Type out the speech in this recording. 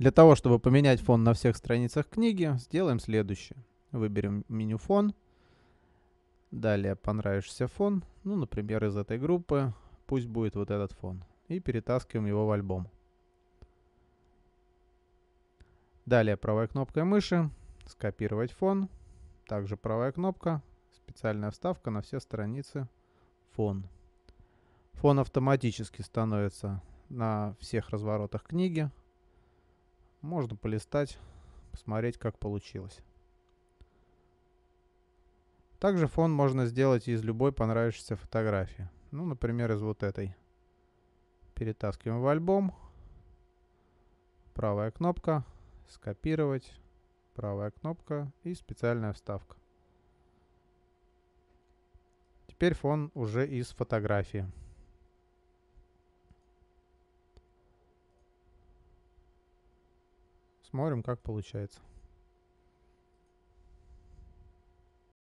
Для того, чтобы поменять фон на всех страницах книги, сделаем следующее. Выберем меню фон. Далее понравишься фон. Ну, например, из этой группы пусть будет вот этот фон. И перетаскиваем его в альбом. Далее правой кнопкой мыши скопировать фон. Также правая кнопка, специальная вставка на все страницы фон. Фон автоматически становится на всех разворотах книги можно полистать, посмотреть, как получилось. Также фон можно сделать из любой понравившейся фотографии. Ну, например, из вот этой. Перетаскиваем в альбом. Правая кнопка. Скопировать. Правая кнопка и специальная вставка. Теперь фон уже из фотографии. Смотрим, как получается.